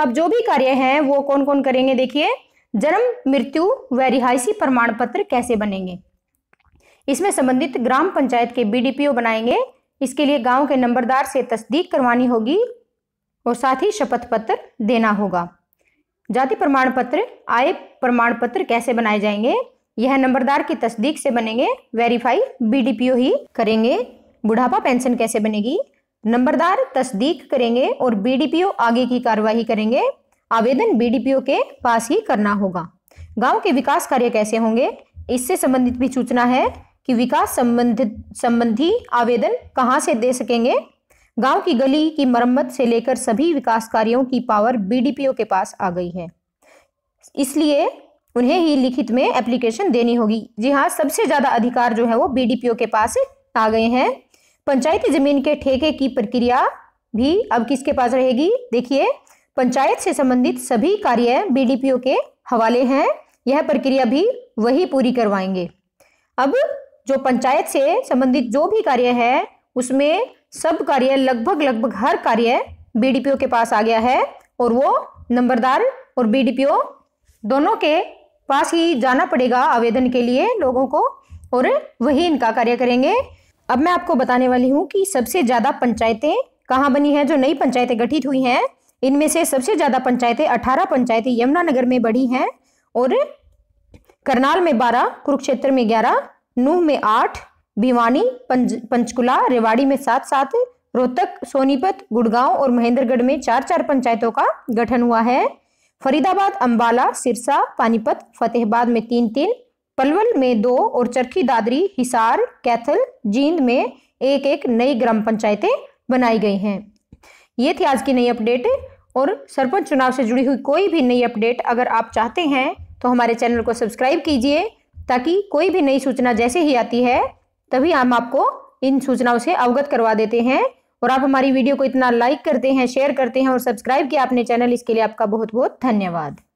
अब जो भी कार्य हैं वो कौन कौन करेंगे देखिए जन्म मृत्यु व रिहायशी प्रमाण पत्र कैसे बनेंगे इसमें संबंधित ग्राम पंचायत के बीडीपीओ बनाएंगे इसके लिए गांव के नंबरदार से तस्दीक करवानी होगी और साथ ही शपथ पत्र देना होगा जाति प्रमाण पत्र आय प्रमाण पत्र कैसे बनाए जाएंगे यह नंबरदार की तस्दीक से बनेंगे वेरीफाई बीडीपीओ ही करेंगे बुढ़ापा पेंशन कैसे बनेगी नंबरदार तस्दीक करेंगे और बीडीपीओ आगे की कार्यवाही करेंगे आवेदन बीडीपीओ के पास ही करना होगा गांव के विकास कार्य कैसे होंगे इससे संबंधित भी सूचना है कि विकास संबंधित संबंधी आवेदन कहां से दे सकेंगे गांव की गली की मरम्मत से लेकर सभी विकास कार्यों की पावर बीडीपीओ के पास आ गई है इसलिए उन्हें ही लिखित में एप्लीकेशन देनी होगी जी हाँ सबसे ज़्यादा अधिकार जो है वो बीडीपीओ के पास आ गए हैं पंचायती जमीन के ठेके की प्रक्रिया भी अब किसके पास रहेगी देखिए पंचायत से संबंधित सभी कार्य बीडीपीओ के हवाले हैं यह प्रक्रिया भी वही पूरी करवाएंगे अब जो पंचायत से संबंधित जो भी कार्य है उसमें सब कार्य लगभग लगभग हर कार्य बीडीपीओ के पास आ गया है और वो नंबरदार और बीडीपीओ दोनों के पास ही जाना पड़ेगा आवेदन के लिए लोगों को और वही इनका कार्य करेंगे अब मैं आपको बताने वाली हूँ कि सबसे ज़्यादा पंचायतें कहाँ बनी हैं जो नई पंचायतें गठित हुई हैं इनमें से सबसे ज़्यादा पंचायतें अठारह पंचायतें यमुनानगर में बढ़ी हैं और करनाल में बारह कुरुक्षेत्र में ग्यारह नूह में आठ भिवानी पंच पंचकुला रेवाड़ी में सात सात रोहतक सोनीपत गुड़गांव और महेंद्रगढ़ में चार चार पंचायतों का गठन हुआ है फरीदाबाद अंबाला सिरसा पानीपत फतेहबाद में तीन तीन पलवल में दो और चरखी दादरी हिसार कैथल जींद में एक एक नई ग्राम पंचायतें बनाई गई हैं ये थी आज की नई अपडेट और सरपंच चुनाव से जुड़ी हुई कोई भी नई अपडेट अगर आप चाहते हैं तो हमारे चैनल को सब्सक्राइब कीजिए ताकि कोई भी नई सूचना जैसे ही आती है तभी हम आपको इन सूचनाओं से अवगत करवा देते हैं और आप हमारी वीडियो को इतना लाइक करते हैं शेयर करते हैं और सब्सक्राइब किया आपने चैनल इसके लिए आपका बहुत बहुत धन्यवाद